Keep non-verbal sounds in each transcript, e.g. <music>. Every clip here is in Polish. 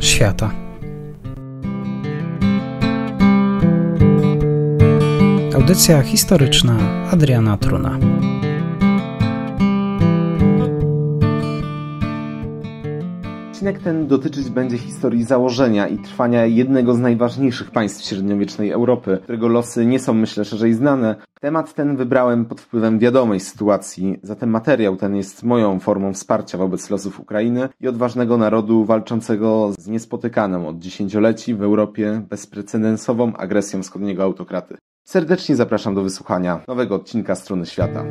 świata. Audycja historyczna Adriana Truna. Odcinek ten dotyczyć będzie historii założenia i trwania jednego z najważniejszych państw średniowiecznej Europy, którego losy nie są myślę szerzej znane. Temat ten wybrałem pod wpływem wiadomej sytuacji, zatem materiał ten jest moją formą wsparcia wobec losów Ukrainy i odważnego narodu walczącego z niespotykaną od dziesięcioleci w Europie bezprecedensową agresją wschodniego autokraty. Serdecznie zapraszam do wysłuchania nowego odcinka Strony Świata.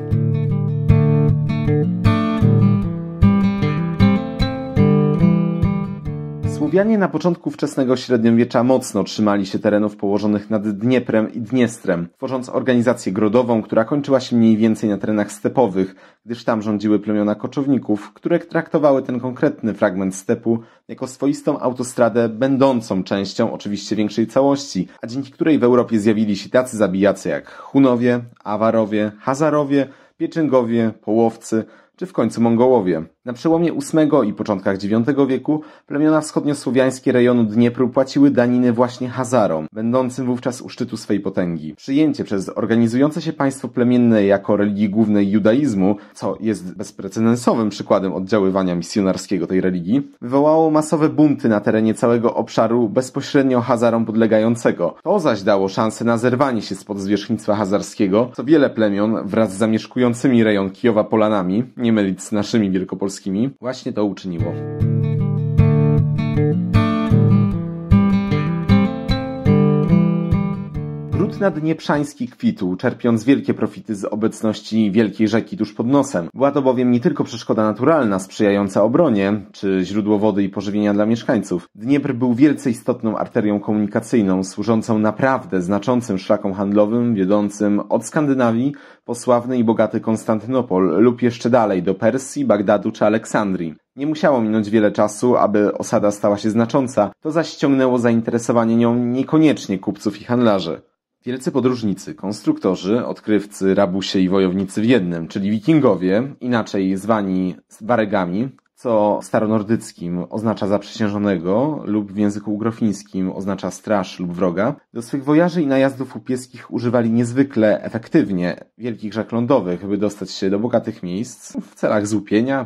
Słowianie na początku wczesnego średniowiecza mocno trzymali się terenów położonych nad Dnieprem i Dniestrem, tworząc organizację grodową, która kończyła się mniej więcej na terenach stepowych, gdyż tam rządziły plemiona koczowników, które traktowały ten konkretny fragment stepu jako swoistą autostradę będącą częścią oczywiście większej całości, a dzięki której w Europie zjawili się tacy zabijacy jak Hunowie, Awarowie, Hazarowie, Pieczyngowie, Połowcy czy w końcu Mongołowie. Na przełomie VIII i początkach IX wieku plemiona wschodniosłowiańskie rejonu Dniepru płaciły daniny właśnie Hazarom, będącym wówczas u szczytu swej potęgi. Przyjęcie przez organizujące się państwo plemienne jako religii głównej judaizmu, co jest bezprecedensowym przykładem oddziaływania misjonarskiego tej religii, wywołało masowe bunty na terenie całego obszaru bezpośrednio Hazarom podlegającego. To zaś dało szansę na zerwanie się spod zwierzchnictwa hazarskiego, co wiele plemion wraz z zamieszkującymi rejon Kijowa Polanami, nie mylić z naszymi wielkopolskimi polskimi właśnie to uczyniło. Brud naddnieprzański kwitł, czerpiąc wielkie profity z obecności wielkiej rzeki tuż pod nosem. Była to bowiem nie tylko przeszkoda naturalna sprzyjająca obronie, czy źródło wody i pożywienia dla mieszkańców. Dniepr był wielce istotną arterią komunikacyjną, służącą naprawdę znaczącym szlakom handlowym wiodącym od Skandynawii po sławny i bogaty Konstantynopol lub jeszcze dalej do Persji, Bagdadu czy Aleksandrii. Nie musiało minąć wiele czasu, aby osada stała się znacząca, to zaś ciągnęło zainteresowanie nią niekoniecznie kupców i handlarzy. Wielcy podróżnicy, konstruktorzy, odkrywcy, rabusie i wojownicy w jednym, czyli wikingowie, inaczej zwani baregami, co w staronordyckim oznacza zaprzysiężonego lub w języku ugrofińskim oznacza straż lub wroga, do swych wojaży i najazdów łupieskich używali niezwykle efektywnie wielkich rzek lądowych, by dostać się do bogatych miejsc w celach złupienia,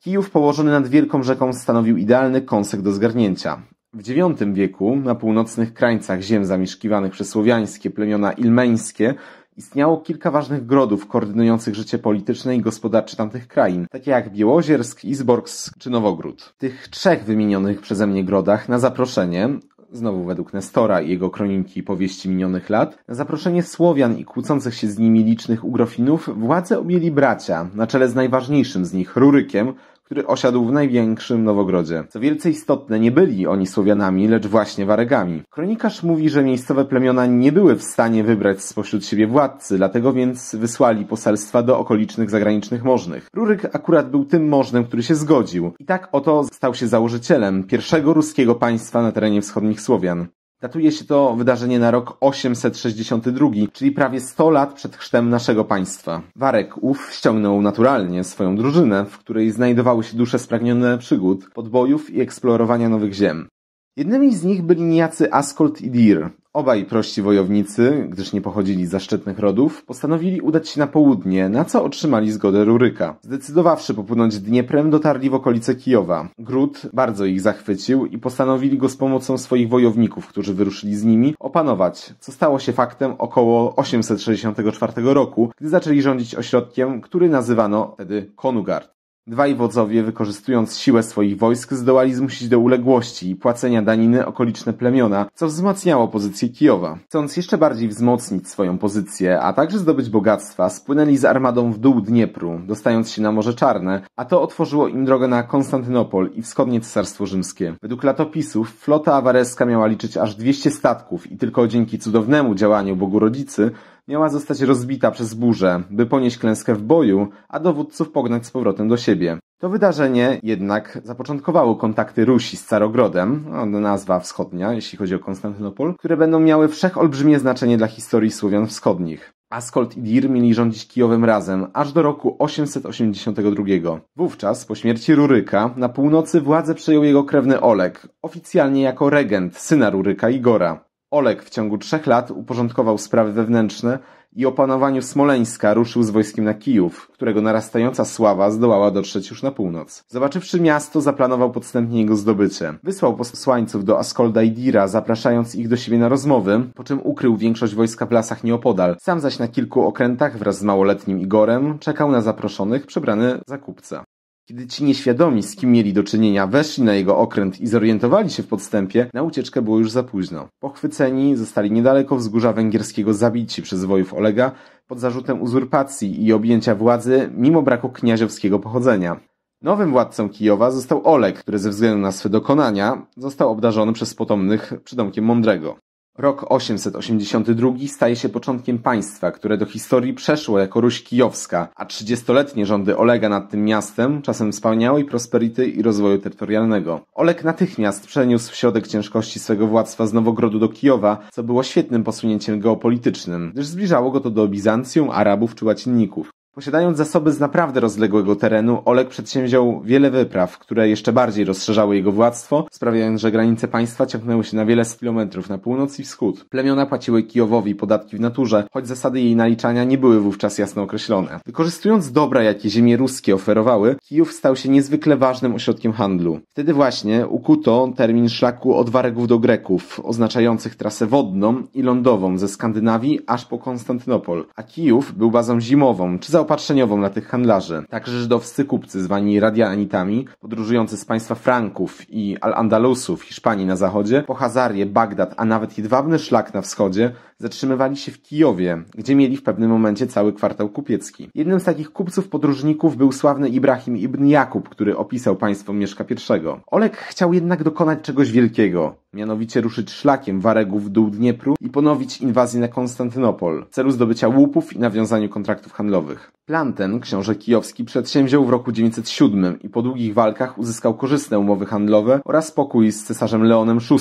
Kijów położony nad Wielką Rzeką stanowił idealny kąsek do zgarnięcia. W IX wieku na północnych krańcach ziem zamieszkiwanych przez słowiańskie plemiona ilmeńskie istniało kilka ważnych grodów koordynujących życie polityczne i gospodarcze tamtych krain, takie jak Białoziersk, Izborsk czy Nowogród. W tych trzech wymienionych przeze mnie grodach na zaproszenie znowu według Nestora i jego kroniki i powieści minionych lat, na zaproszenie Słowian i kłócących się z nimi licznych ugrofinów, władzę objęli bracia, na czele z najważniejszym z nich, Rurykiem, który osiadł w największym Nowogrodzie. Co wielce istotne, nie byli oni Słowianami, lecz właśnie Waregami. Kronikarz mówi, że miejscowe plemiona nie były w stanie wybrać spośród siebie władcy, dlatego więc wysłali poselstwa do okolicznych zagranicznych możnych. Ruryk akurat był tym możnym, który się zgodził. I tak oto stał się założycielem pierwszego ruskiego państwa na terenie wschodnich Słowian. Datuje się to wydarzenie na rok 862, czyli prawie 100 lat przed chrztem naszego państwa. Warek ów ściągnął naturalnie swoją drużynę, w której znajdowały się dusze spragnione przygód, podbojów i eksplorowania nowych ziem. Jednymi z nich byli niejacy Askold i Dir, Obaj prości wojownicy, gdyż nie pochodzili z zaszczytnych rodów, postanowili udać się na południe, na co otrzymali zgodę Ruryka. Zdecydowawszy popłynąć Dnieprem, dotarli w okolice Kijowa. Gród bardzo ich zachwycił i postanowili go z pomocą swoich wojowników, którzy wyruszyli z nimi, opanować, co stało się faktem około 864 roku, gdy zaczęli rządzić ośrodkiem, który nazywano wtedy Konugard. Dwaj wodzowie, wykorzystując siłę swoich wojsk, zdołali zmusić do uległości i płacenia daniny okoliczne plemiona, co wzmacniało pozycję Kijowa. Chcąc jeszcze bardziej wzmocnić swoją pozycję, a także zdobyć bogactwa, spłynęli z armadą w dół Dniepru, dostając się na Morze Czarne, a to otworzyło im drogę na Konstantynopol i wschodnie Cesarstwo Rzymskie. Według latopisów flota awareska miała liczyć aż 200 statków i tylko dzięki cudownemu działaniu Bogu Rodzicy miała zostać rozbita przez burzę, by ponieść klęskę w boju, a dowódców pognać z powrotem do siebie. To wydarzenie jednak zapoczątkowało kontakty Rusi z Carogrodem, no, nazwa wschodnia, jeśli chodzi o Konstantynopol, które będą miały wszecholbrzymie znaczenie dla historii Słowian wschodnich. Askold i Dir mieli rządzić Kijowem razem, aż do roku 882. Wówczas, po śmierci Ruryka, na północy władzę przejął jego krewny Olek, oficjalnie jako regent syna Ruryka Igora. Olek w ciągu trzech lat uporządkował sprawy wewnętrzne i o panowaniu Smoleńska ruszył z wojskiem na Kijów, którego narastająca sława zdołała dotrzeć już na północ. Zobaczywszy miasto, zaplanował podstępnie jego zdobycie. Wysłał posłańców do Askolda i Dira, zapraszając ich do siebie na rozmowy, po czym ukrył większość wojska w lasach nieopodal. Sam zaś na kilku okrętach wraz z małoletnim Igorem czekał na zaproszonych przebrany za kupca. Kiedy ci nieświadomi, z kim mieli do czynienia, weszli na jego okręt i zorientowali się w podstępie, na ucieczkę było już za późno. Pochwyceni zostali niedaleko wzgórza węgierskiego zabici przez wojów Olega pod zarzutem uzurpacji i objęcia władzy mimo braku kniaziowskiego pochodzenia. Nowym władcą Kijowa został Oleg, który ze względu na swe dokonania został obdarzony przez potomnych przydomkiem mądrego. Rok 882 staje się początkiem państwa, które do historii przeszło jako Ruś Kijowska, a 30-letnie rządy Olega nad tym miastem czasem wspaniałej prosperity i rozwoju terytorialnego. Oleg natychmiast przeniósł środek ciężkości swego władztwa z Nowogrodu do Kijowa, co było świetnym posunięciem geopolitycznym, gdyż zbliżało go to do Bizancjum, Arabów czy Łacinników. Posiadając zasoby z naprawdę rozległego terenu, Oleg przedsięwziął wiele wypraw, które jeszcze bardziej rozszerzały jego władztwo, sprawiając, że granice państwa ciągnęły się na wiele kilometrów na północ i wschód. Plemiona płaciły Kijowowi podatki w naturze, choć zasady jej naliczania nie były wówczas jasno określone. Wykorzystując dobra, jakie ziemie ruskie oferowały, Kijów stał się niezwykle ważnym ośrodkiem handlu. Wtedy właśnie ukuto termin szlaku od Waregów do Greków, oznaczających trasę wodną i lądową ze Skandynawii aż po Konstantynopol, a Kijów był bazą zimową czy za zaopatrzeniową dla tych handlarzy. Także żydowscy kupcy, zwani radianitami, podróżujący z państwa Franków i Al-Andalusów, Hiszpanii na zachodzie, po Hazarię, Bagdad, a nawet jedwabny szlak na wschodzie, zatrzymywali się w Kijowie, gdzie mieli w pewnym momencie cały kwartał kupiecki. Jednym z takich kupców podróżników był sławny Ibrahim ibn Jakub, który opisał państwo Mieszka I. Olek chciał jednak dokonać czegoś wielkiego, mianowicie ruszyć szlakiem waregów w dół Dniepru i ponowić inwazję na Konstantynopol w celu zdobycia łupów i nawiązaniu kontraktów handlowych. Plan ten książę kijowski przedsięwziął w roku 907 i po długich walkach uzyskał korzystne umowy handlowe oraz spokój z cesarzem Leonem VI,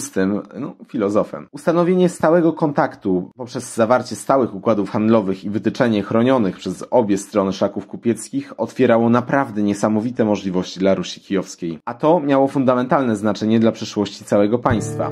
no, filozofem. Ustanowienie stałego kontaktu poprzez zawarcie stałych układów handlowych i wytyczenie chronionych przez obie strony szlaków kupieckich otwierało naprawdę niesamowite możliwości dla Rusi kijowskiej, a to miało fundamentalne znaczenie dla przyszłości całego państwa.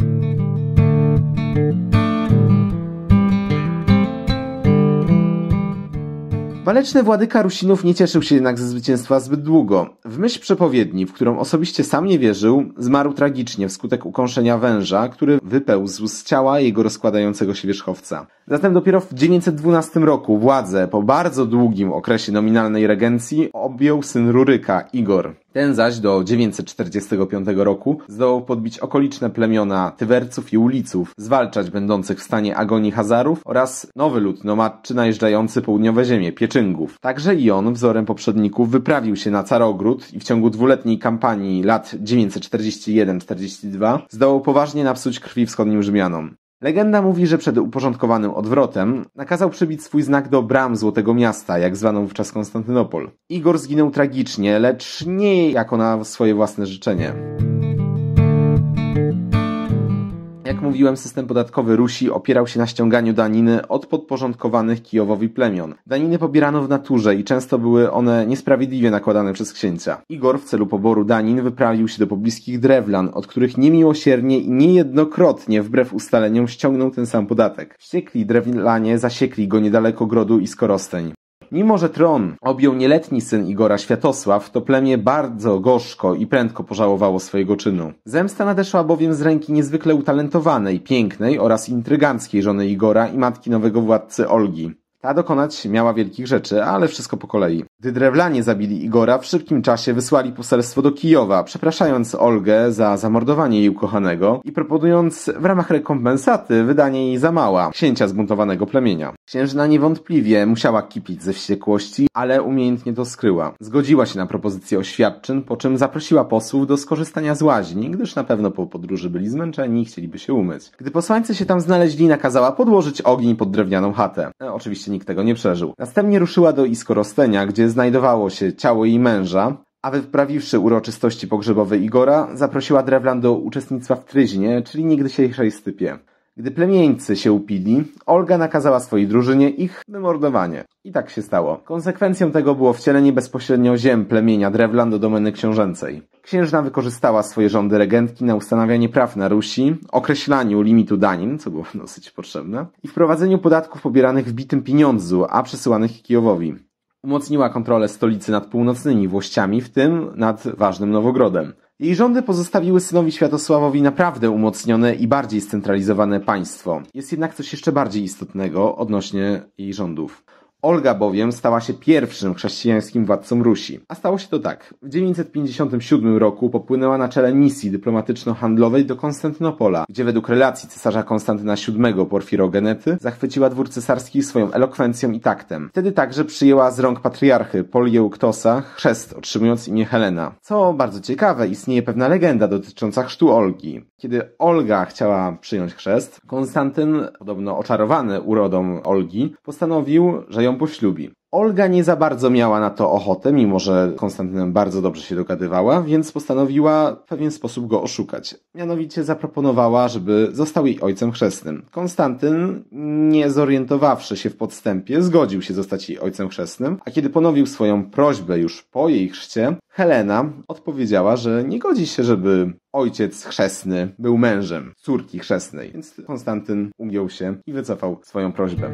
Waleczny władyka Rusinów nie cieszył się jednak ze zwycięstwa zbyt długo. W myśl przepowiedni, w którą osobiście sam nie wierzył, zmarł tragicznie wskutek ukąszenia węża, który wypełzł z ciała jego rozkładającego się wierzchowca. Zatem dopiero w 912 roku władzę po bardzo długim okresie nominalnej regencji objął syn Ruryka, Igor. Ten zaś do 945 roku zdołał podbić okoliczne plemiona Tywerców i Uliców, zwalczać będących w stanie agonii Hazarów oraz nowy lud nomadczy najeżdżający południowe ziemie, Pieczyngów. Także i on, wzorem poprzedników, wyprawił się na Carogród i w ciągu dwuletniej kampanii lat 941-42 zdołał poważnie napsuć krwi wschodnim Rzymianom. Legenda mówi, że przed uporządkowanym odwrotem nakazał przybić swój znak do bram Złotego Miasta, jak zwaną wówczas Konstantynopol. Igor zginął tragicznie, lecz nie jako na swoje własne życzenie. Jak mhm. mówiłem, system podatkowy Rusi opierał się na ściąganiu daniny od podporządkowanych Kijowowi plemion. Daniny pobierano w naturze i często były one niesprawiedliwie nakładane przez księcia. Igor w celu poboru danin wyprawił się do pobliskich drewlan, od których niemiłosiernie i niejednokrotnie, wbrew ustaleniom, ściągnął ten sam podatek. Wściekli drewlanie zasiekli go niedaleko grodu i skorosteń. Mimo, że tron objął nieletni syn Igora Światosław, to plemię bardzo gorzko i prędko pożałowało swojego czynu. Zemsta nadeszła bowiem z ręki niezwykle utalentowanej, pięknej oraz intryganckiej żony Igora i matki nowego władcy Olgi. Ta dokonać miała wielkich rzeczy, ale wszystko po kolei. Gdy drewlanie zabili Igora, w szybkim czasie wysłali poselstwo do Kijowa, przepraszając Olgę za zamordowanie jej ukochanego i proponując w ramach rekompensaty wydanie jej za mała, księcia zbuntowanego plemienia. Księżna niewątpliwie musiała kipić ze wściekłości, ale umiejętnie to skryła. Zgodziła się na propozycję oświadczyn, po czym zaprosiła posłów do skorzystania z łaźni, gdyż na pewno po podróży byli zmęczeni i chcieliby się umyć. Gdy posłańcy się tam znaleźli, nakazała podłożyć ogień pod drewnianą chatę. E, oczywiście nikt tego nie przeżył. Następnie ruszyła do Iskorostenia, gdzie znajdowało się ciało jej męża, a wyprawiwszy uroczystości pogrzebowe Igora, zaprosiła Drewlan do uczestnictwa w tryźnie, czyli niegdysiejszej stypie. Gdy plemieńcy się upili, Olga nakazała swojej drużynie ich wymordowanie. I tak się stało. Konsekwencją tego było wcielenie bezpośrednio ziem plemienia Drewlan do domeny książęcej. Księżna wykorzystała swoje rządy regentki na ustanawianie praw na Rusi, określaniu limitu danin, co było <laughs> dosyć potrzebne, i wprowadzeniu podatków pobieranych w bitym pieniądzu, a przesyłanych Kijowowi. Umocniła kontrolę stolicy nad północnymi włościami, w tym nad ważnym Nowogrodem. Jej rządy pozostawiły synowi Światosławowi naprawdę umocnione i bardziej scentralizowane państwo. Jest jednak coś jeszcze bardziej istotnego odnośnie jej rządów. Olga bowiem stała się pierwszym chrześcijańskim władcą Rusi. A stało się to tak. W 957 roku popłynęła na czele misji dyplomatyczno-handlowej do Konstantynopola, gdzie według relacji cesarza Konstantyna VII Porfirogenety zachwyciła dwór cesarski swoją elokwencją i taktem. Wtedy także przyjęła z rąk patriarchy Polieuctosa chrzest, otrzymując imię Helena. Co bardzo ciekawe, istnieje pewna legenda dotycząca chrztu Olgi. Kiedy Olga chciała przyjąć chrzest, Konstantyn, podobno oczarowany urodą Olgi, postanowił, że ją poślubi. Olga nie za bardzo miała na to ochotę, mimo że Konstantynem bardzo dobrze się dogadywała, więc postanowiła w pewien sposób go oszukać. Mianowicie zaproponowała, żeby został jej ojcem chrzestnym. Konstantyn, nie zorientowawszy się w podstępie, zgodził się zostać jej ojcem chrzestnym, a kiedy ponowił swoją prośbę już po jej chrzcie, Helena odpowiedziała, że nie godzi się, żeby ojciec chrzestny był mężem córki chrzestnej, więc Konstantyn ugiął się i wycofał swoją prośbę.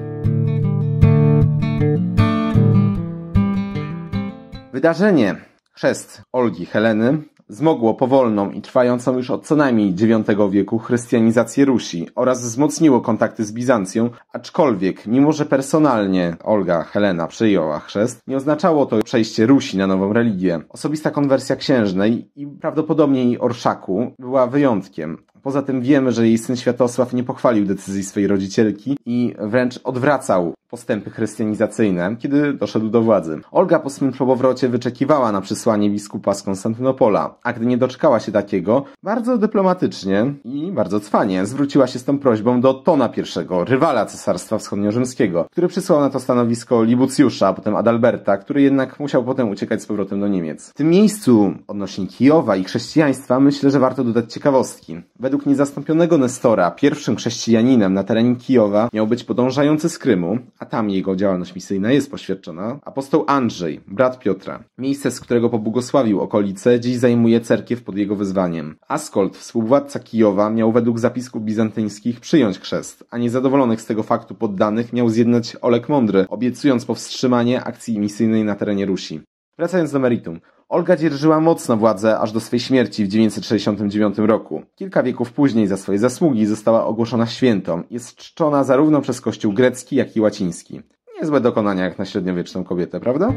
Wydarzenie chrzest Olgi Heleny zmogło powolną i trwającą już od co najmniej IX wieku chrystianizację Rusi oraz wzmocniło kontakty z Bizancją, aczkolwiek mimo, że personalnie Olga Helena przyjęła chrzest, nie oznaczało to przejście Rusi na nową religię. Osobista konwersja księżnej i prawdopodobnie jej orszaku była wyjątkiem. Poza tym wiemy, że jej syn Światosław nie pochwalił decyzji swojej rodzicielki i wręcz odwracał postępy chrystianizacyjne, kiedy doszedł do władzy. Olga po swym powrocie wyczekiwała na przysłanie biskupa z Konstantynopola, a gdy nie doczekała się takiego, bardzo dyplomatycznie i bardzo cwanie zwróciła się z tą prośbą do Tona I, rywala Cesarstwa Wschodniorzymskiego, który przysłał na to stanowisko Libucjusza, a potem Adalberta, który jednak musiał potem uciekać z powrotem do Niemiec. W tym miejscu odnośnie Kijowa i chrześcijaństwa myślę, że warto dodać ciekawostki. Według według niezastąpionego Nestora pierwszym chrześcijaninem na terenie Kijowa miał być podążający z Krymu, a tam jego działalność misyjna jest poświadczona, apostoł Andrzej, brat Piotra. Miejsce, z którego pobłogosławił okolice, dziś zajmuje cerkiew pod jego wyzwaniem. Askold, współwładca Kijowa, miał według zapisków bizantyńskich przyjąć chrzest, a niezadowolonych z tego faktu poddanych miał zjednać Olek Mądry, obiecując powstrzymanie akcji misyjnej na terenie Rusi. Wracając do meritum. Olga dzierżyła mocno władzę aż do swej śmierci w 969 roku. Kilka wieków później za swoje zasługi została ogłoszona świętą. Jest czczona zarówno przez kościół grecki, jak i łaciński. Niezłe dokonania jak na średniowieczną kobietę, prawda?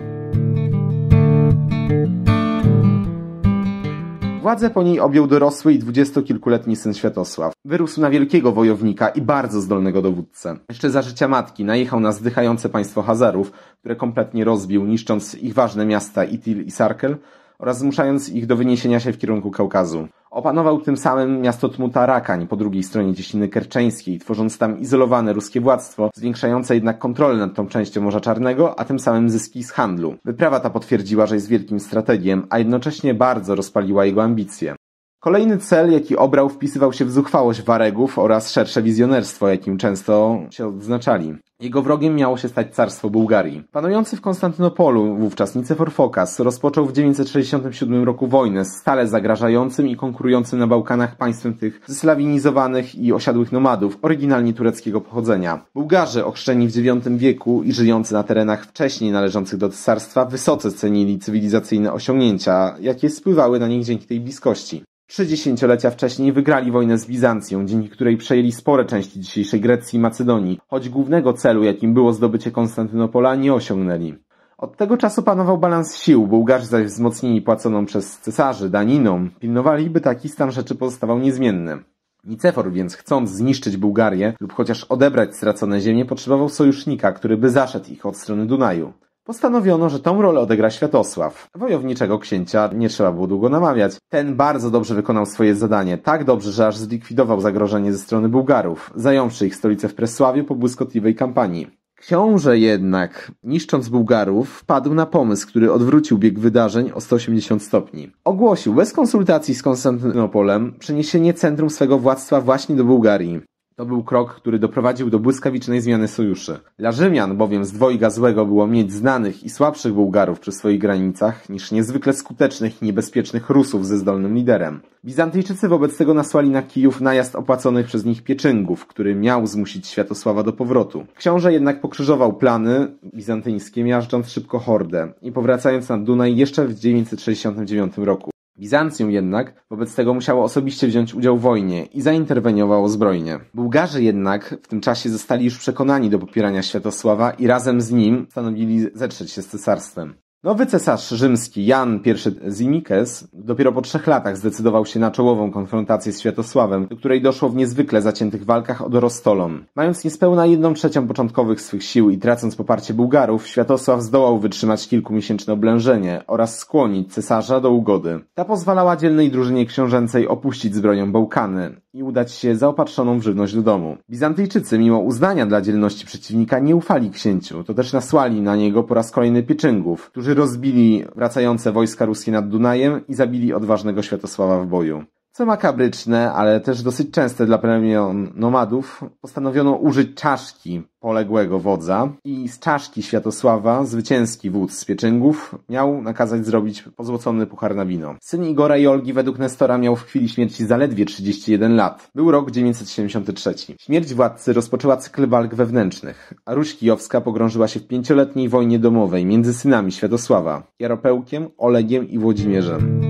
Władzę po niej objął dorosły i dwudziestokilkuletni syn Światosław. Wyrósł na wielkiego wojownika i bardzo zdolnego dowódcę. Jeszcze za życia matki najechał na zdychające państwo Hazarów, które kompletnie rozbił, niszcząc ich ważne miasta Itil i Sarkel, oraz zmuszając ich do wyniesienia się w kierunku Kaukazu. Opanował tym samym miasto Tmuta Rakań po drugiej stronie Cieśniny Kerczeńskiej, tworząc tam izolowane ruskie władztwo, zwiększające jednak kontrolę nad tą częścią Morza Czarnego, a tym samym zyski z handlu. Wyprawa ta potwierdziła, że jest wielkim strategiem, a jednocześnie bardzo rozpaliła jego ambicje. Kolejny cel, jaki obrał, wpisywał się w zuchwałość Waregów oraz szersze wizjonerstwo, jakim często się odznaczali. Jego wrogiem miało się stać carstwo Bułgarii. Panujący w Konstantynopolu wówczas Nicefor Fokas rozpoczął w 967 roku wojnę z stale zagrażającym i konkurującym na Bałkanach państwem tych zslawinizowanych i osiadłych nomadów, oryginalnie tureckiego pochodzenia. Bułgarzy, ochrzczeni w IX wieku i żyjący na terenach wcześniej należących do Czarstwa, wysoce cenili cywilizacyjne osiągnięcia, jakie spływały na nich dzięki tej bliskości. Trzy dziesięciolecia wcześniej wygrali wojnę z Bizancją, dzięki której przejęli spore części dzisiejszej Grecji i Macedonii, choć głównego celu, jakim było zdobycie Konstantynopola, nie osiągnęli. Od tego czasu panował balans sił, Bułgarzy zaś wzmocnieni płaconą przez cesarzy daniną, pilnowali, by taki stan rzeczy pozostawał niezmienny. Nicefor więc chcąc zniszczyć Bułgarię lub chociaż odebrać stracone ziemie, potrzebował sojusznika, który by zaszedł ich od strony Dunaju. Postanowiono, że tą rolę odegra Światosław. Wojowniczego księcia nie trzeba było długo namawiać. Ten bardzo dobrze wykonał swoje zadanie, tak dobrze, że aż zlikwidował zagrożenie ze strony Bułgarów, zająwszy ich stolicę w Presławiu po błyskotliwej kampanii. Książę jednak, niszcząc Bułgarów, wpadł na pomysł, który odwrócił bieg wydarzeń o 180 stopni. Ogłosił bez konsultacji z Konstantynopolem przeniesienie centrum swego władztwa właśnie do Bułgarii. To był krok, który doprowadził do błyskawicznej zmiany sojuszy. Dla Rzymian bowiem z dwojga złego było mieć znanych i słabszych Bułgarów przy swoich granicach niż niezwykle skutecznych i niebezpiecznych Rusów ze zdolnym liderem. Bizantyjczycy wobec tego nasłali na Kijów najazd opłaconych przez nich pieczyngów, który miał zmusić Światosława do powrotu. Książę jednak pokrzyżował plany bizantyńskie, miażdżąc szybko hordę i powracając na Dunaj jeszcze w 969 roku. Bizancjum jednak wobec tego musiało osobiście wziąć udział w wojnie i zainterweniowało zbrojnie. Bułgarzy jednak w tym czasie zostali już przekonani do popierania Światosława i razem z nim stanowili zetrzeć się z cesarstwem. Nowy cesarz rzymski Jan I Zimikes dopiero po trzech latach zdecydował się na czołową konfrontację z Światosławem, do której doszło w niezwykle zaciętych walkach od Rostolon. Mając niespełna jedną trzecią początkowych swych sił i tracąc poparcie Bułgarów, Światosław zdołał wytrzymać kilkumiesięczne oblężenie oraz skłonić cesarza do ugody. Ta pozwalała dzielnej drużynie książęcej opuścić z bronią Bałkany i udać się zaopatrzoną w żywność do domu. Bizantyjczycy, mimo uznania dla dzielności przeciwnika, nie ufali księciu, to też nasłali na niego po raz kolejny pieczyngów, którzy rozbili wracające wojska ruskie nad Dunajem i zabili odważnego Światosława w boju. Co makabryczne, ale też dosyć częste dla plemion nomadów, postanowiono użyć czaszki poległego wodza i z czaszki Światosława zwycięski wódz z Pieczyngów miał nakazać zrobić pozłocony puchar na wino. Syn Igora i Olgi według Nestora miał w chwili śmierci zaledwie 31 lat. Był rok 973. Śmierć władcy rozpoczęła cykl walk wewnętrznych, a Ruś Kijowska pogrążyła się w pięcioletniej wojnie domowej między synami Światosława, Jaropełkiem, Olegiem i Włodzimierzem.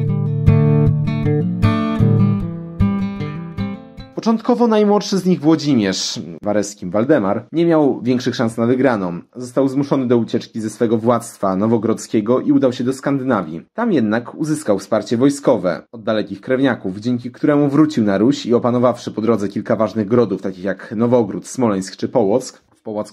Początkowo najmłodszy z nich Włodzimierz, wareskim Waldemar, nie miał większych szans na wygraną. Został zmuszony do ucieczki ze swego władztwa nowogrodzkiego i udał się do Skandynawii. Tam jednak uzyskał wsparcie wojskowe od dalekich krewniaków, dzięki któremu wrócił na Ruś i opanowawszy po drodze kilka ważnych grodów, takich jak Nowogród, Smoleńsk czy Połock,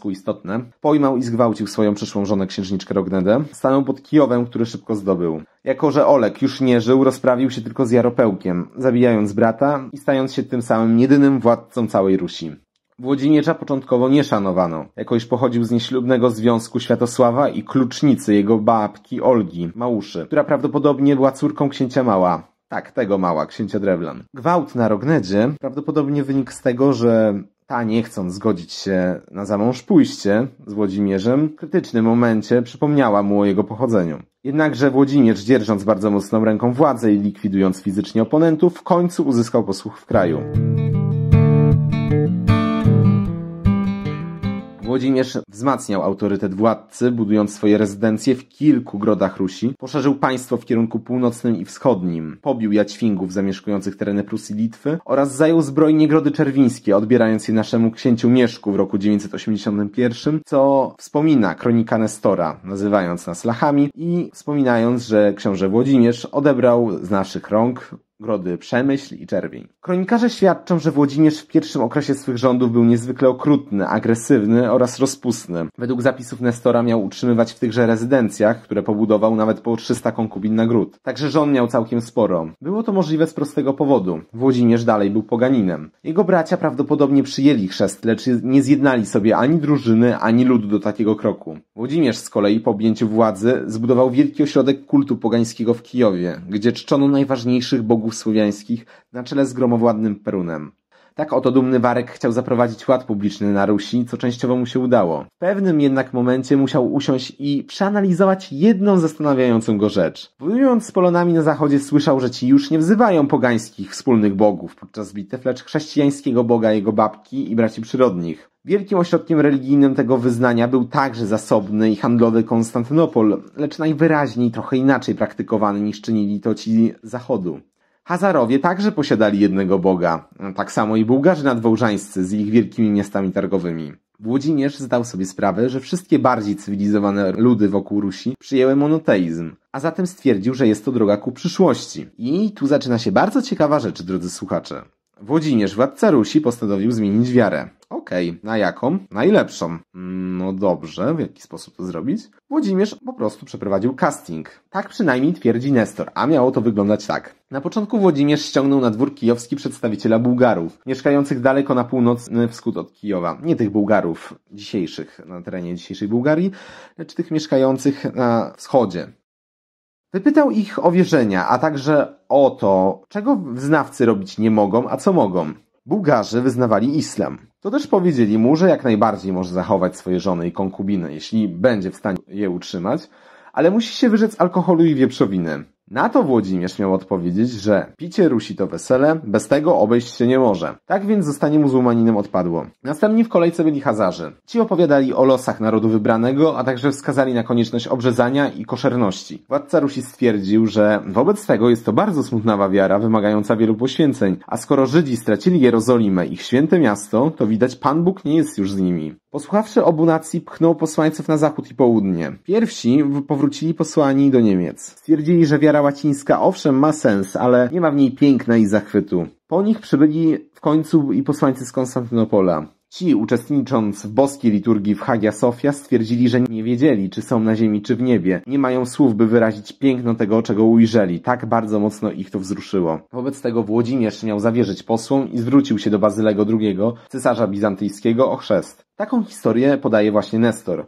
w istotne, pojmał i zgwałcił swoją przyszłą żonę księżniczkę Rognedę, stanął pod Kijowem, który szybko zdobył. Jako, że Olek już nie żył, rozprawił się tylko z Jaropełkiem, zabijając brata i stając się tym samym jedynym władcą całej Rusi. Włodzimierza początkowo nie szanowano, jako iż pochodził z nieślubnego związku Światosława i klucznicy jego babki Olgi, Małuszy, która prawdopodobnie była córką księcia Mała. Tak, tego Mała, księcia Drewlan. Gwałt na Rognedzie prawdopodobnie wynikł z tego, że ta nie chcąc zgodzić się na zamąż pójście z Włodzimierzem, w krytycznym momencie przypomniała mu o jego pochodzeniu. Jednakże Włodzimierz, dzierżąc bardzo mocną ręką władzę i likwidując fizycznie oponentów, w końcu uzyskał posłuch w kraju. Włodzimierz wzmacniał autorytet władcy, budując swoje rezydencje w kilku grodach Rusi, poszerzył państwo w kierunku północnym i wschodnim, pobił jaćwingów zamieszkujących tereny Prusy i Litwy oraz zajął zbrojnie grody czerwińskie, odbierając je naszemu księciu Mieszku w roku 981, co wspomina kronika Nestora, nazywając nas lachami i wspominając, że książę Włodzimierz odebrał z naszych rąk Grody Przemyśl i Czerwień. Kronikarze świadczą, że Włodzimierz w pierwszym okresie swych rządów był niezwykle okrutny, agresywny oraz rozpustny. Według zapisów Nestora miał utrzymywać w tychże rezydencjach, które pobudował nawet po 300 konkubin nagród. Także żon miał całkiem sporo. Było to możliwe z prostego powodu. Włodzimierz dalej był poganinem. Jego bracia prawdopodobnie przyjęli chrzest, lecz nie zjednali sobie ani drużyny, ani ludu do takiego kroku. Włodzimierz z kolei po objęciu władzy zbudował wielki ośrodek kultu pogańskiego w Kijowie, gdzie czczono najważniejszych bogów bogów słowiańskich na czele z gromowładnym Perunem. Tak oto dumny Warek chciał zaprowadzić ład publiczny na Rusi, co częściowo mu się udało. W pewnym jednak momencie musiał usiąść i przeanalizować jedną zastanawiającą go rzecz. Wojując z Polonami na zachodzie słyszał, że ci już nie wzywają pogańskich wspólnych bogów podczas bitew, lecz chrześcijańskiego boga jego babki i braci przyrodnich. Wielkim ośrodkiem religijnym tego wyznania był także zasobny i handlowy Konstantynopol, lecz najwyraźniej trochę inaczej praktykowany niż czynili to ci zachodu. Hazarowie także posiadali jednego boga, tak samo i Bułgarzy nadwołżańscy z ich wielkimi miastami targowymi. Włodzimierz zdał sobie sprawę, że wszystkie bardziej cywilizowane ludy wokół Rusi przyjęły monoteizm, a zatem stwierdził, że jest to droga ku przyszłości. I tu zaczyna się bardzo ciekawa rzecz, drodzy słuchacze. Włodzimierz, władca Rusi, postanowił zmienić wiarę. Okej, okay, na jaką? Najlepszą. Mm, no dobrze, w jaki sposób to zrobić? Włodzimierz po prostu przeprowadził casting. Tak przynajmniej twierdzi Nestor, a miało to wyglądać tak. Na początku Włodzimierz ściągnął na dwór kijowski przedstawiciela Bułgarów, mieszkających daleko na północny wschód od Kijowa. Nie tych Bułgarów dzisiejszych, na terenie dzisiejszej Bułgarii, lecz tych mieszkających na wschodzie. Wypytał ich o wierzenia, a także o to, czego wyznawcy robić nie mogą, a co mogą. Bułgarzy wyznawali islam to też powiedzieli mu, że jak najbardziej może zachować swoje żony i konkubiny, jeśli będzie w stanie je utrzymać, ale musi się wyrzec alkoholu i wieprzowiny. Na to Włodzimierz miał odpowiedzieć, że picie rusi to wesele, bez tego obejść się nie może. Tak więc zostanie muzułmaninem odpadło. Następni w kolejce byli Hazarzy. Ci opowiadali o losach narodu wybranego, a także wskazali na konieczność obrzezania i koszerności. Władca Rusi stwierdził, że wobec tego jest to bardzo smutnawa wiara, wymagająca wielu poświęceń, a skoro Żydzi stracili Jerozolimę, ich święte miasto, to widać Pan Bóg nie jest już z nimi. Posłuchawszy obu nacji, pchnął posłańców na zachód i południe. Pierwsi powrócili posłani do Niemiec. Stwierdzili, że wiara Amera Łacińska owszem ma sens, ale nie ma w niej piękna i zachwytu. Po nich przybyli w końcu i posłańcy z Konstantynopola. Ci, uczestnicząc w boskiej liturgii w Hagia Sofia, stwierdzili, że nie wiedzieli, czy są na ziemi, czy w niebie. Nie mają słów, by wyrazić piękno tego, czego ujrzeli. Tak bardzo mocno ich to wzruszyło. Wobec tego Włodzimierz miał zawierzyć posłom i zwrócił się do Bazylego II, cesarza bizantyjskiego, o chrzest. Taką historię podaje właśnie Nestor.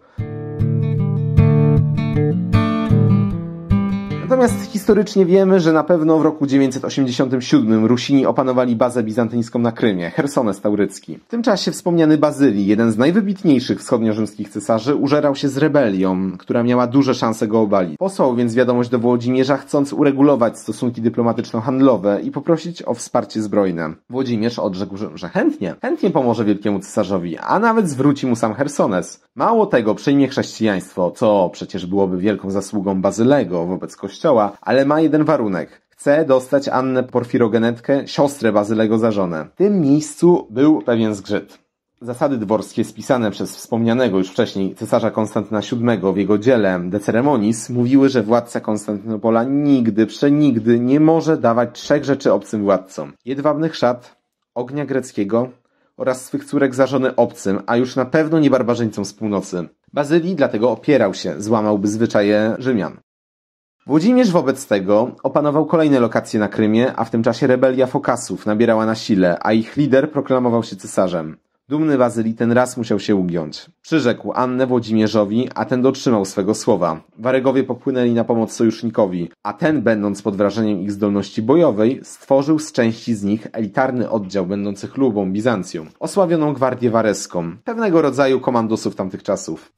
Natomiast historycznie wiemy, że na pewno w roku 987 Rusini opanowali bazę bizantyńską na Krymie, Hersones Taurycki. W tym czasie wspomniany Bazylii, jeden z najwybitniejszych wschodniorzymskich cesarzy, użerał się z rebelią, która miała duże szanse go obalić. Posłał więc wiadomość do Włodzimierza, chcąc uregulować stosunki dyplomatyczno-handlowe i poprosić o wsparcie zbrojne. Włodzimierz odrzekł, że chętnie, chętnie pomoże wielkiemu cesarzowi, a nawet zwróci mu sam Hersones. Mało tego, przyjmie chrześcijaństwo, co przecież byłoby wielką zasługą Bazylego wobec kościoła ale ma jeden warunek. Chce dostać Annę Porfirogenetkę, siostrę Bazylego za żonę. W tym miejscu był pewien zgrzyt. Zasady dworskie spisane przez wspomnianego już wcześniej cesarza Konstantyna VII w jego dziele De Ceremonis mówiły, że władca Konstantynopola nigdy, przenigdy nie może dawać trzech rzeczy obcym władcom. Jedwabnych szat, ognia greckiego oraz swych córek za żony obcym, a już na pewno nie barbarzyńcom z północy. Bazylii dlatego opierał się, złamałby zwyczaje Rzymian. Włodzimierz wobec tego opanował kolejne lokacje na Krymie, a w tym czasie rebelia Fokasów nabierała na sile, a ich lider proklamował się cesarzem. Dumny Wazyli ten raz musiał się ugiąć. Przyrzekł Annę Włodzimierzowi, a ten dotrzymał swego słowa. Waregowie popłynęli na pomoc sojusznikowi, a ten, będąc pod wrażeniem ich zdolności bojowej, stworzył z części z nich elitarny oddział będący chlubą Bizancjum, osławioną gwardię wareską, pewnego rodzaju komandosów tamtych czasów.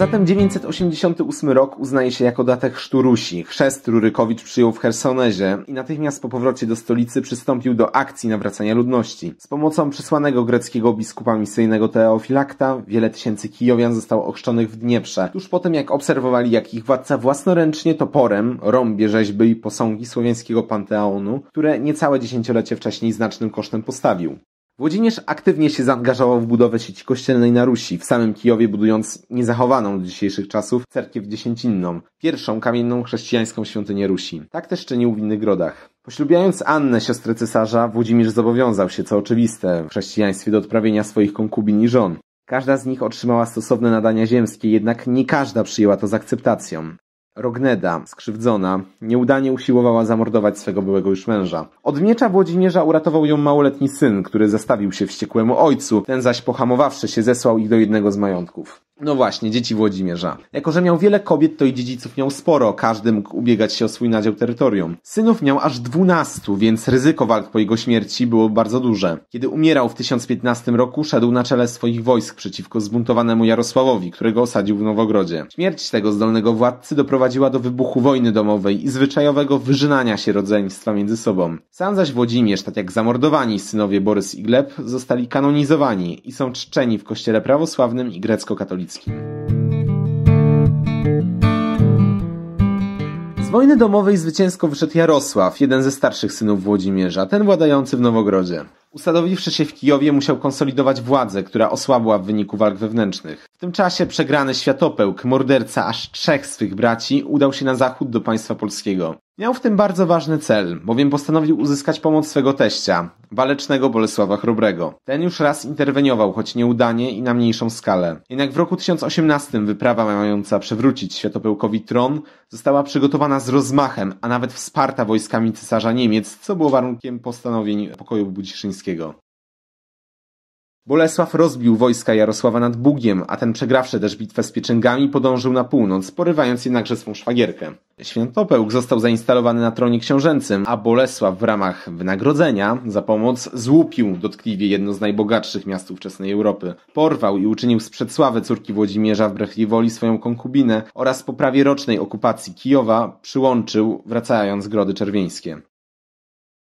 zatem 988 rok uznaje się jako datę chrztu Rusi. Chrzest Rurykowicz przyjął w Hersonezie i natychmiast po powrocie do stolicy przystąpił do akcji nawracania ludności. Z pomocą przysłanego greckiego biskupa misyjnego Teofilakta wiele tysięcy Kijowian zostało ochrzczonych w Dnieprze, tuż po tym jak obserwowali jak ich władca własnoręcznie toporem rąbie rzeźby i posągi słowiańskiego panteonu, które niecałe dziesięciolecie wcześniej znacznym kosztem postawił. Włodzimierz aktywnie się zaangażował w budowę sieci kościelnej na Rusi, w samym Kijowie budując niezachowaną do dzisiejszych czasów cerkiew dziesięcinną, pierwszą kamienną chrześcijańską świątynię Rusi. Tak też czynił w innych grodach. Poślubiając Annę, siostrę cesarza, Włodzimierz zobowiązał się, co oczywiste, w chrześcijaństwie do odprawienia swoich konkubin i żon. Każda z nich otrzymała stosowne nadania ziemskie, jednak nie każda przyjęła to z akceptacją. Rogneda, skrzywdzona, nieudanie usiłowała zamordować swego byłego już męża. Od miecza Włodzimierza uratował ją małoletni syn, który zastawił się wściekłemu ojcu, ten zaś pohamowawszy się zesłał ich do jednego z majątków. No właśnie, dzieci Włodzimierza. Jako, że miał wiele kobiet, to i dziedziców miał sporo, każdy mógł ubiegać się o swój nadział terytorium. Synów miał aż dwunastu, więc ryzyko walk po jego śmierci było bardzo duże. Kiedy umierał w 1015 roku, szedł na czele swoich wojsk przeciwko zbuntowanemu Jarosławowi, którego osadził w Nowogrodzie. Śmierć tego zdolnego władcy doprowadziła do wybuchu wojny domowej i zwyczajowego wyżynania się rodzeństwa między sobą. Sam zaś Włodzimierz, tak jak zamordowani synowie Borys i Gleb, zostali kanonizowani i są czczeni w kościele prawosławnym i grecko-katolickim. Katolickim. Z wojny domowej zwycięsko wyszedł Jarosław, jeden ze starszych synów Włodzimierza, ten władający w Nowogrodzie. Ustanowiwszy się w Kijowie, musiał konsolidować władzę, która osłabła w wyniku walk wewnętrznych. W tym czasie przegrany światopełk, morderca aż trzech swych braci, udał się na zachód do państwa polskiego. Miał w tym bardzo ważny cel, bowiem postanowił uzyskać pomoc swego teścia, walecznego Bolesława Chrobrego. Ten już raz interweniował, choć nieudanie i na mniejszą skalę. Jednak w roku 1018 wyprawa mająca przewrócić światopyłkowi tron została przygotowana z rozmachem, a nawet wsparta wojskami cesarza Niemiec, co było warunkiem postanowień pokoju budziszyńskiego. Bolesław rozbił wojska Jarosława nad Bugiem, a ten przegrawszy też bitwę z Pieczęgami podążył na północ, porywając jednakże swą szwagierkę. Świętopełk został zainstalowany na tronie książęcym, a Bolesław w ramach wynagrodzenia za pomoc złupił dotkliwie jedno z najbogatszych miast ówczesnej Europy. Porwał i uczynił z przedsławy córki Włodzimierza w woli swoją konkubinę oraz po prawie rocznej okupacji Kijowa przyłączył, wracając grody czerwieńskie.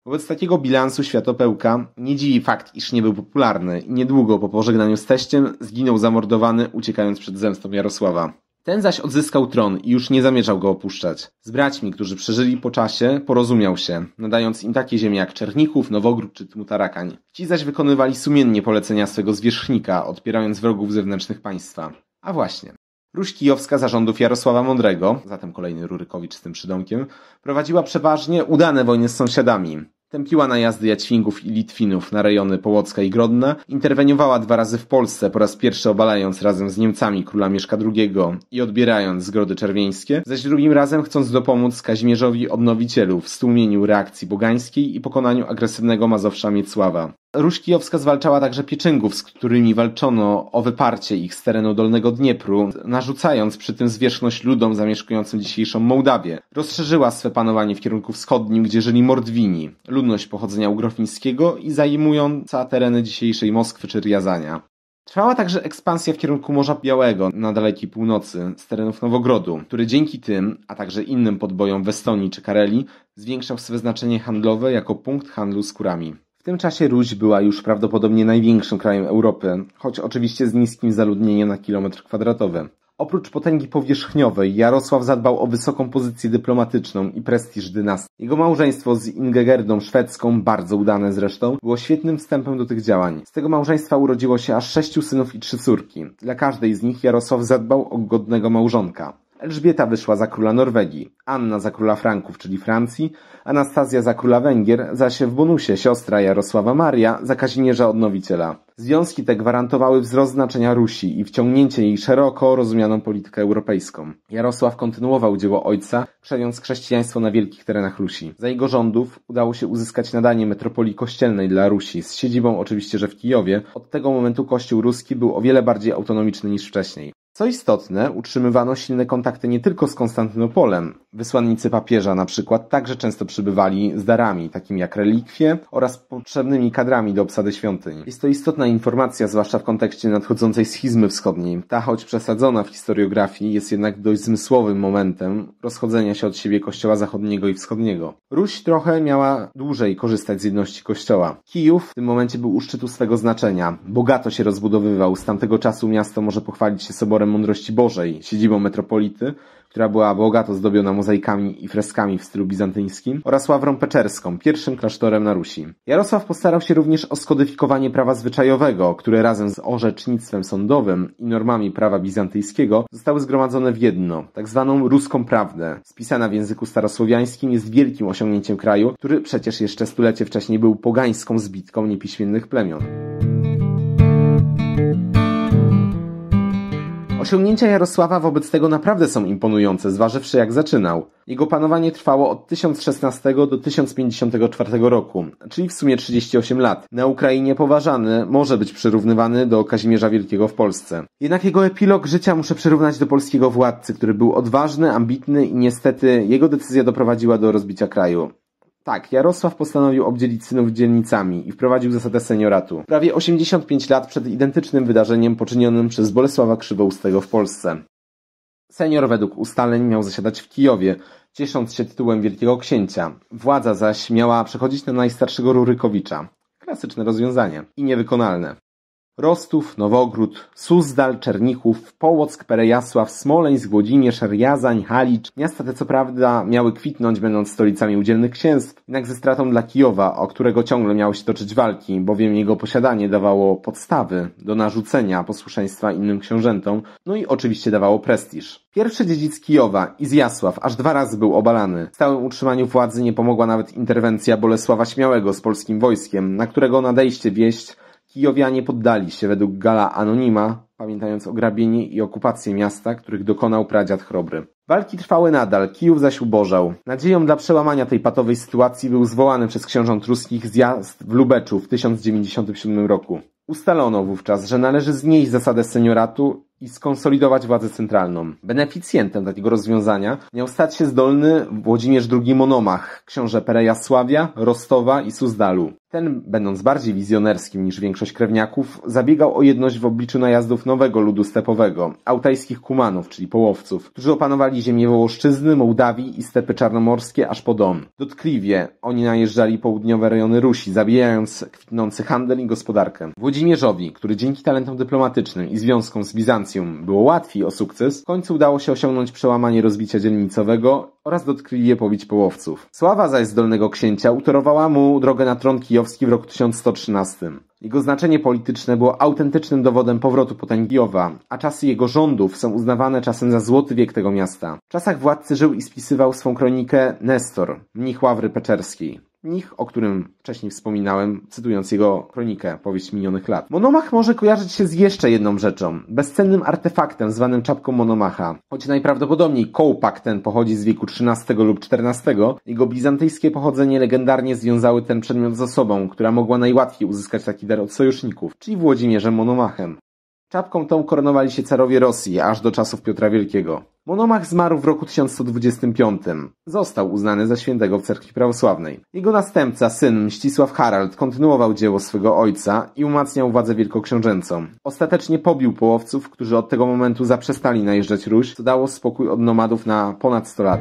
Wobec takiego bilansu światopełka nie dziwi fakt, iż nie był popularny i niedługo po pożegnaniu z teściem zginął zamordowany, uciekając przed zemstą Jarosława. Ten zaś odzyskał tron i już nie zamierzał go opuszczać. Z braćmi, którzy przeżyli po czasie, porozumiał się, nadając im takie ziemie jak Czerników, Nowogród czy Tmutarakań. Ci zaś wykonywali sumiennie polecenia swego zwierzchnika, odpierając wrogów zewnętrznych państwa. A właśnie. Ruś Kijowska zarządów Jarosława Mądrego, zatem kolejny Rurykowicz z tym przydomkiem, prowadziła przeważnie udane wojny z sąsiadami. Tępiła najazdy Jaćwingów i Litwinów na rejony Połocka i Grodna, interweniowała dwa razy w Polsce, po raz pierwszy obalając razem z Niemcami króla Mieszka II i odbierając zgrody czerwieńskie, zaś drugim razem chcąc dopomóc Kazimierzowi Odnowicielu w stłumieniu reakcji bogańskiej i pokonaniu agresywnego Mazowsza Miecława. Róż Kijowska zwalczała także Pieczyngów, z którymi walczono o wyparcie ich z terenu Dolnego Dniepru, narzucając przy tym zwierzchność ludom zamieszkującym dzisiejszą Mołdawię. Rozszerzyła swe panowanie w kierunku wschodnim, gdzie żyli Mordwini, ludność pochodzenia ugrofińskiego i zajmująca tereny dzisiejszej Moskwy czy Riazania. Trwała także ekspansja w kierunku Morza Białego na dalekiej północy z terenów Nowogrodu, który dzięki tym, a także innym podbojom w Estonii czy Kareli, zwiększał swe znaczenie handlowe jako punkt handlu skórami tym czasie Ruś była już prawdopodobnie największym krajem Europy, choć oczywiście z niskim zaludnieniem na kilometr kwadratowy. Oprócz potęgi powierzchniowej, Jarosław zadbał o wysoką pozycję dyplomatyczną i prestiż dynastii. Jego małżeństwo z Ingegerdą szwedzką, bardzo udane zresztą, było świetnym wstępem do tych działań. Z tego małżeństwa urodziło się aż sześciu synów i trzy córki. Dla każdej z nich Jarosław zadbał o godnego małżonka. Elżbieta wyszła za króla Norwegii, Anna za króla Franków, czyli Francji, Anastazja za króla Węgier, zaś w bonusie siostra Jarosława Maria za Kazimierza Odnowiciela. Związki te gwarantowały wzrost znaczenia Rusi i wciągnięcie jej szeroko rozumianą politykę europejską. Jarosław kontynuował dzieło ojca, przejąc chrześcijaństwo na wielkich terenach Rusi. Za jego rządów udało się uzyskać nadanie metropolii kościelnej dla Rusi, z siedzibą oczywiście, że w Kijowie. Od tego momentu kościół ruski był o wiele bardziej autonomiczny niż wcześniej. Co istotne, utrzymywano silne kontakty nie tylko z Konstantynopolem. Wysłannicy papieża na przykład także często przybywali z darami, takimi jak relikwie oraz potrzebnymi kadrami do obsady świątyń. Jest to istotna informacja, zwłaszcza w kontekście nadchodzącej schizmy wschodniej. Ta, choć przesadzona w historiografii, jest jednak dość zmysłowym momentem rozchodzenia się od siebie kościoła zachodniego i wschodniego. Ruś trochę miała dłużej korzystać z jedności kościoła. Kijów w tym momencie był u szczytu swego znaczenia. Bogato się rozbudowywał. Z tamtego czasu miasto może pochwalić się soborem Domem Mądrości Bożej, siedzibą metropolity, która była bogato zdobiona mozaikami i freskami w stylu bizantyńskim oraz ławrą peczerską, pierwszym klasztorem na Rusi. Jarosław postarał się również o skodyfikowanie prawa zwyczajowego, które razem z orzecznictwem sądowym i normami prawa bizantyjskiego zostały zgromadzone w jedno, tak zwaną ruską prawdę. Spisana w języku starosłowiańskim jest wielkim osiągnięciem kraju, który przecież jeszcze stulecie wcześniej był pogańską zbitką niepiśmiennych plemion. Osiągnięcia Jarosława wobec tego naprawdę są imponujące, zważywszy jak zaczynał. Jego panowanie trwało od 1016 do 1054 roku, czyli w sumie 38 lat. Na Ukrainie poważany może być przyrównywany do Kazimierza Wielkiego w Polsce. Jednak jego epilog życia muszę przyrównać do polskiego władcy, który był odważny, ambitny i niestety jego decyzja doprowadziła do rozbicia kraju. Tak, Jarosław postanowił obdzielić synów dzielnicami i wprowadził zasadę senioratu. Prawie 85 lat przed identycznym wydarzeniem poczynionym przez Bolesława Krzywoustego w Polsce. Senior według ustaleń miał zasiadać w Kijowie, ciesząc się tytułem wielkiego księcia. Władza zaś miała przechodzić na najstarszego Rurykowicza. Klasyczne rozwiązanie i niewykonalne. Rostów, Nowogród, Suzdal, Czernichów, Połock, Perejasław, Smoleńsk, Włodzimierz, Riazań, Halicz. Miasta te co prawda miały kwitnąć, będąc stolicami udzielnych księstw, jednak ze stratą dla Kijowa, o którego ciągle miały się toczyć walki, bowiem jego posiadanie dawało podstawy do narzucenia posłuszeństwa innym książętom, no i oczywiście dawało prestiż. Pierwszy dziedzic Kijowa, Izjasław, aż dwa razy był obalany. W stałym utrzymaniu władzy nie pomogła nawet interwencja Bolesława Śmiałego z polskim wojskiem, na którego nadejście wieść Kijowianie poddali się według Gala Anonima, pamiętając o grabienie i okupację miasta, których dokonał pradziad chrobry. Walki trwały nadal, Kijów zaś ubożał. Nadzieją dla przełamania tej patowej sytuacji był zwołany przez książąt ruskich zjazd w Lubeczu w 1097 roku. Ustalono wówczas, że należy znieść zasadę senioratu i skonsolidować władzę centralną. Beneficjentem takiego rozwiązania miał stać się zdolny Włodzimierz II Monomach, książę Perejasławia, Rostowa i Suzdalu. Ten, będąc bardziej wizjonerskim niż większość krewniaków, zabiegał o jedność w obliczu najazdów nowego ludu stepowego, autajskich kumanów, czyli połowców, którzy opanowali ziemię Wołoszczyzny, Mołdawii i stepy czarnomorskie aż po Don. Dotkliwie oni najeżdżali południowe rejony Rusi, zabijając kwitnący handel i gospodarkę. Włodzimierzowi, który dzięki talentom dyplomatycznym i związkom z Bizancją Byzancjum było łatwiej o sukces, w końcu udało się osiągnąć przełamanie rozbicia dzielnicowego oraz dotkliwie pobić połowców. Sława zaś zdolnego księcia utorowała mu drogę na tron kijowski w roku 1113. Jego znaczenie polityczne było autentycznym dowodem powrotu potęgi a czasy jego rządów są uznawane czasem za złoty wiek tego miasta. W czasach władcy żył i spisywał swą kronikę Nestor, mnich ławry peczerskiej. Nich, o którym wcześniej wspominałem, cytując jego kronikę Powieść minionych lat. Monomach może kojarzyć się z jeszcze jedną rzeczą. Bezcennym artefaktem zwanym czapką Monomacha. Choć najprawdopodobniej kołpak ten pochodzi z wieku XIII lub XIV, jego bizantyjskie pochodzenie legendarnie związały ten przedmiot z osobą, która mogła najłatwiej uzyskać taki dar od sojuszników, czyli Włodzimierzem Monomachem. Czapką tą koronowali się carowie Rosji aż do czasów Piotra Wielkiego. Monomach zmarł w roku 1125. Został uznany za świętego w cerkwi prawosławnej. Jego następca, syn Mścisław Harald, kontynuował dzieło swego ojca i umacniał władzę wielkoksiążęcą. Ostatecznie pobił połowców, którzy od tego momentu zaprzestali najeżdżać Ruś, co dało spokój od nomadów na ponad 100 lat.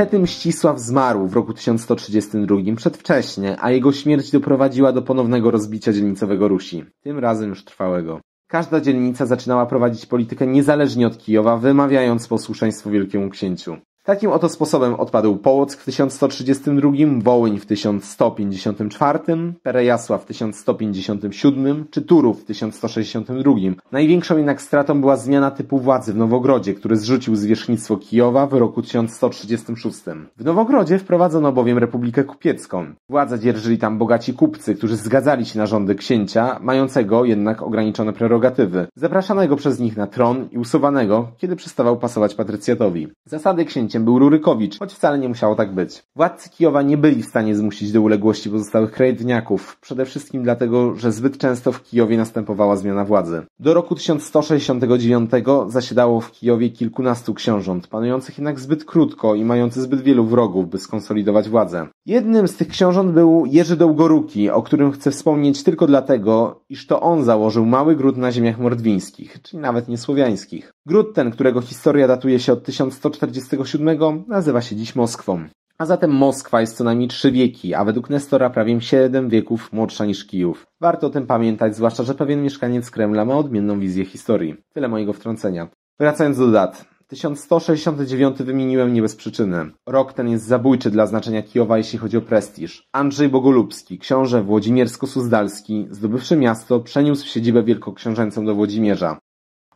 Niestety Mścisław zmarł w roku 1132 przedwcześnie, a jego śmierć doprowadziła do ponownego rozbicia dzielnicowego Rusi, tym razem już trwałego. Każda dzielnica zaczynała prowadzić politykę niezależnie od Kijowa, wymawiając posłuszeństwo Wielkiemu Księciu. Takim oto sposobem odpadł Połock w 1132, Wołyń w 1154, Perejasław w 1157 czy Turów w 1162. Największą jednak stratą była zmiana typu władzy w Nowogrodzie, który zrzucił zwierzchnictwo Kijowa w roku 1136. W Nowogrodzie wprowadzono bowiem Republikę Kupiecką. Władzę dzierżyli tam bogaci kupcy, którzy zgadzali się na rządy księcia, mającego jednak ograniczone prerogatywy, zapraszanego przez nich na tron i usuwanego, kiedy przestawał pasować patrycjatowi. Zasady księcia był Rurykowicz, choć wcale nie musiało tak być. Władcy Kijowa nie byli w stanie zmusić do uległości pozostałych krajedniaków, przede wszystkim dlatego, że zbyt często w Kijowie następowała zmiana władzy. Do roku 1169 zasiadało w Kijowie kilkunastu książąt, panujących jednak zbyt krótko i mających zbyt wielu wrogów, by skonsolidować władzę. Jednym z tych książąt był Jerzy Dołgoruki, o którym chcę wspomnieć tylko dlatego, iż to on założył mały gród na ziemiach mordwińskich, czyli nawet niesłowiańskich. Gród ten, którego historia datuje się od 1147, nazywa się dziś Moskwą. A zatem Moskwa jest co najmniej trzy wieki, a według Nestora prawie siedem wieków młodsza niż Kijów. Warto o tym pamiętać, zwłaszcza, że pewien mieszkaniec Kremla ma odmienną wizję historii. Tyle mojego wtrącenia. Wracając do dat. 1169 wymieniłem nie bez przyczyny. Rok ten jest zabójczy dla znaczenia Kijowa, jeśli chodzi o prestiż. Andrzej Bogolubski, książę włodzimiersko-suzdalski, zdobywszy miasto, przeniósł siedzibę wielkoksiążęcą do Włodzimierza.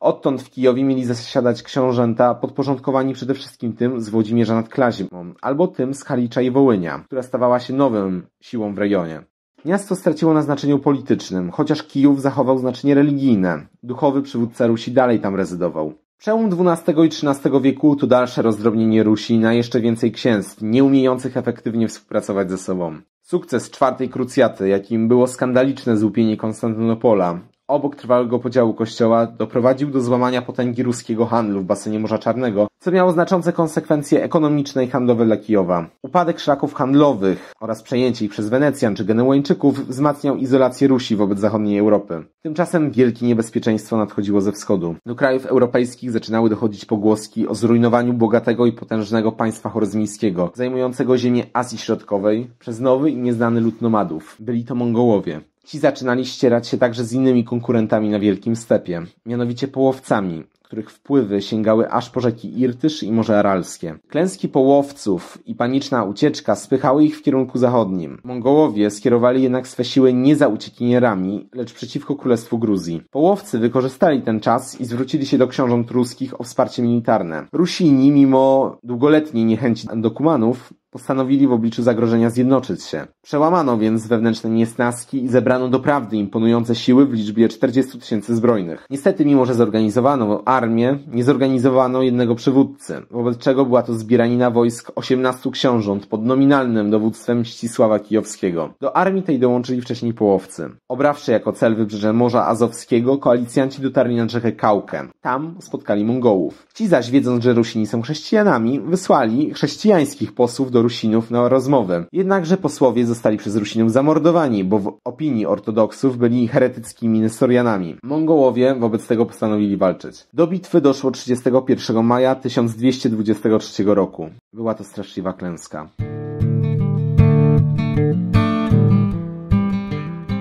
Odtąd w Kijowie mieli zasiadać książęta podporządkowani przede wszystkim tym z Włodzimierza nad Klaźmą, albo tym z Halicza i Wołynia, która stawała się nowym siłą w regionie. Miasto straciło na znaczeniu politycznym, chociaż Kijów zachował znaczenie religijne. Duchowy przywódca Rusi dalej tam rezydował. Przełom XII i XIII wieku to dalsze rozdrobnienie Rusi na jeszcze więcej księstw, nieumiejących efektywnie współpracować ze sobą. Sukces czwartej krucjaty, jakim było skandaliczne złupienie Konstantynopola, obok trwałego podziału kościoła doprowadził do złamania potęgi ruskiego handlu w basenie Morza Czarnego, co miało znaczące konsekwencje ekonomiczne i handlowe dla Kijowa. Upadek szlaków handlowych oraz przejęcie ich przez Wenecjan czy Genuańczyków wzmacniał izolację Rusi wobec zachodniej Europy. Tymczasem wielkie niebezpieczeństwo nadchodziło ze wschodu. Do krajów europejskich zaczynały dochodzić pogłoski o zrujnowaniu bogatego i potężnego państwa choryzmijskiego, zajmującego ziemię Azji Środkowej przez nowy i nieznany lud nomadów. Byli to Mongołowie. Ci zaczynali ścierać się także z innymi konkurentami na Wielkim Stepie, mianowicie połowcami, których wpływy sięgały aż po rzeki Irtysz i Morze Aralskie. Klęski połowców i paniczna ucieczka spychały ich w kierunku zachodnim. Mongołowie skierowali jednak swe siły nie za uciekinierami, lecz przeciwko Królestwu Gruzji. Połowcy wykorzystali ten czas i zwrócili się do książąt ruskich o wsparcie militarne. Rusini, mimo długoletniej niechęci do Kumanów, Postanowili w obliczu zagrożenia zjednoczyć się. Przełamano więc wewnętrzne niesnaski i zebrano doprawdy imponujące siły w liczbie 40 tysięcy zbrojnych. Niestety, mimo że zorganizowano armię, nie zorganizowano jednego przywódcy, wobec czego była to zbieranina wojsk 18 książąt pod nominalnym dowództwem Ścisława Kijowskiego. Do armii tej dołączyli wcześniej połowcy. Obrawszy jako cel wybrzeże Morza Azowskiego, koalicjanci dotarli na rzekę Kaukę. Tam spotkali Mongołów. Ci zaś, wiedząc, że Rusini są chrześcijanami, wysłali chrześcijańskich posłów do Rusinów na rozmowę. Jednakże posłowie zostali przez Rusinów zamordowani, bo w opinii ortodoksów byli heretyckimi nestorianami. Mongołowie wobec tego postanowili walczyć. Do bitwy doszło 31 maja 1223 roku. Była to straszliwa klęska.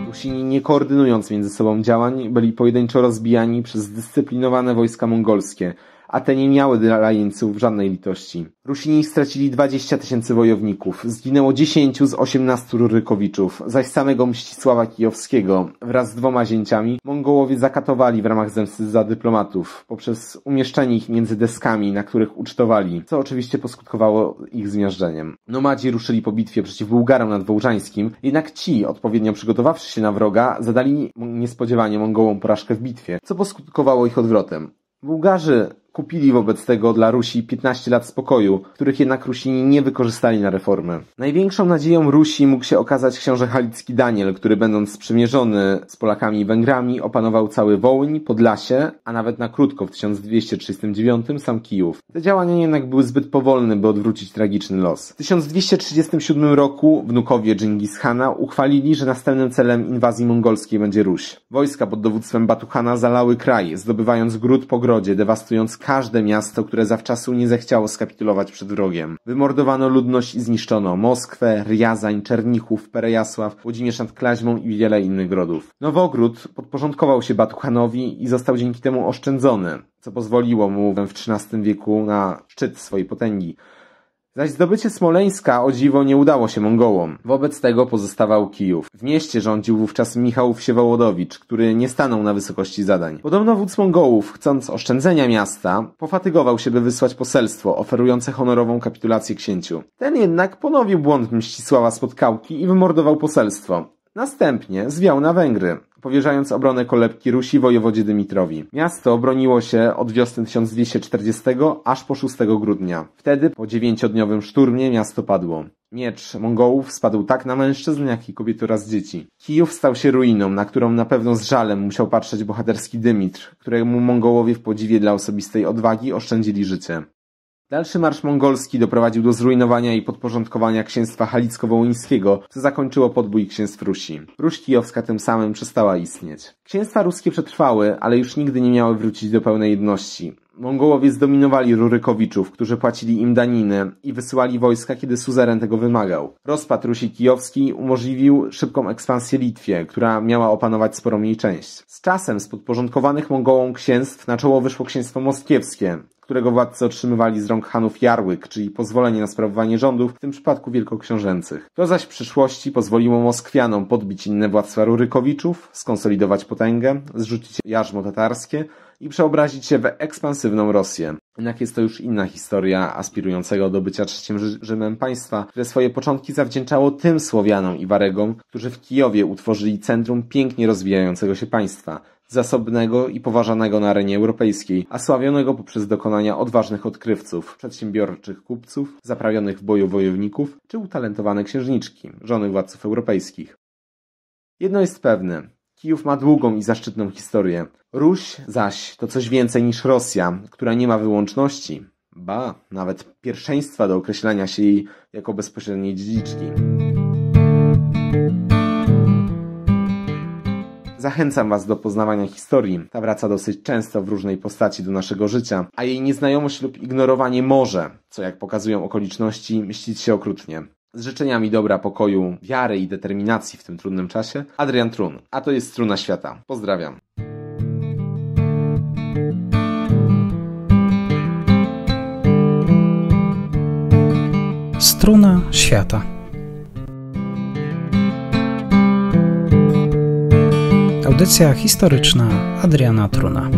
Rusini, nie koordynując między sobą działań, byli pojedynczo rozbijani przez zdyscyplinowane wojska mongolskie – a te nie miały dla jeńców żadnej litości. Rusini stracili 20 tysięcy wojowników, zginęło 10 z 18 Rurykowiczów, zaś samego Mścisława Kijowskiego wraz z dwoma zięciami Mongołowie zakatowali w ramach zemsty za dyplomatów poprzez umieszczenie ich między deskami, na których ucztowali, co oczywiście poskutkowało ich zmiażdżeniem. Nomadzi ruszyli po bitwie przeciw Bułgarom Wołżańskim, jednak ci, odpowiednio przygotowawszy się na wroga, zadali niespodziewanie Mongołom porażkę w bitwie, co poskutkowało ich odwrotem. Bułgarzy Kupili wobec tego dla Rusi 15 lat spokoju, których jednak Rusini nie wykorzystali na reformy. Największą nadzieją Rusi mógł się okazać książę halicki Daniel, który będąc sprzymierzony z Polakami i Węgrami opanował cały Wołyń, Podlasie, a nawet na krótko w 1239 sam Kijów. Te działania jednak były zbyt powolne, by odwrócić tragiczny los. W 1237 roku wnukowie Dżingis Hana uchwalili, że następnym celem inwazji mongolskiej będzie Ruś. Wojska pod dowództwem Batuhana zalały kraj, zdobywając gród po grodzie, dewastując każde miasto, które zawczasu nie zechciało skapitulować przed wrogiem. Wymordowano ludność i zniszczono Moskwę, Riazań, Czernichów, Perejasław, Łodzimierz nad Klaźmą i wiele innych grodów. Nowogród podporządkował się Batuchanowi i został dzięki temu oszczędzony, co pozwoliło mu w XIII wieku na szczyt swojej potęgi. Zaś zdobycie Smoleńska o dziwo nie udało się Mongołom. Wobec tego pozostawał Kijów. W mieście rządził wówczas Michał Wsiewołodowicz, który nie stanął na wysokości zadań. Podobno wódz Mongołów, chcąc oszczędzenia miasta, pofatygował się, by wysłać poselstwo oferujące honorową kapitulację księciu. Ten jednak ponowił błąd Mścisława Spotkałki i wymordował poselstwo. Następnie zwiał na Węgry powierzając obronę kolebki Rusi wojewodzie Dymitrowi. Miasto broniło się od wiosny 1240 aż po 6 grudnia. Wtedy po dziewięciodniowym szturmie miasto padło. Miecz Mongołów spadł tak na mężczyzn, jak i kobiet oraz dzieci. Kijów stał się ruiną, na którą na pewno z żalem musiał patrzeć bohaterski Dymitr, któremu Mongołowie w podziwie dla osobistej odwagi oszczędzili życie. Dalszy marsz mongolski doprowadził do zrujnowania i podporządkowania księstwa halicko-wołyńskiego, co zakończyło podbój księstw Rusi. Ruś kijowska tym samym przestała istnieć. Księstwa ruskie przetrwały, ale już nigdy nie miały wrócić do pełnej jedności. Mongołowie zdominowali Rurykowiczów, którzy płacili im daniny i wysyłali wojska, kiedy suzeren tego wymagał. Rozpad Rusi Kijowskiej umożliwił szybką ekspansję Litwie, która miała opanować sporą jej część. Z czasem z podporządkowanych Mongołom księstw na czoło wyszło księstwo moskiewskie, którego władcy otrzymywali z rąk Hanów jarłyk, czyli pozwolenie na sprawowanie rządów, w tym przypadku wielkoksiążęcych. To zaś w przyszłości pozwoliło Moskwianom podbić inne władztwa Rurykowiczów, skonsolidować potęgę, zrzucić jarzmo tatarskie i przeobrazić się w ekspansywną Rosję. Jednak jest to już inna historia aspirującego do bycia trzecim Rzymem państwa, które swoje początki zawdzięczało tym Słowianom i Waregom, którzy w Kijowie utworzyli centrum pięknie rozwijającego się państwa zasobnego i poważanego na arenie europejskiej, a sławionego poprzez dokonania odważnych odkrywców, przedsiębiorczych kupców, zaprawionych w boju wojowników czy utalentowane księżniczki, żony władców europejskich. Jedno jest pewne. Kijów ma długą i zaszczytną historię. Ruś zaś to coś więcej niż Rosja, która nie ma wyłączności, ba, nawet pierwszeństwa do określania się jej jako bezpośredniej dziedziczki. Zachęcam Was do poznawania historii. Ta wraca dosyć często w różnej postaci do naszego życia, a jej nieznajomość lub ignorowanie może, co jak pokazują okoliczności, mścić się okrutnie. Z życzeniami dobra, pokoju, wiary i determinacji w tym trudnym czasie, Adrian Trun. A to jest Struna Świata. Pozdrawiam. Struna Świata. Audycja historyczna Adriana Truna.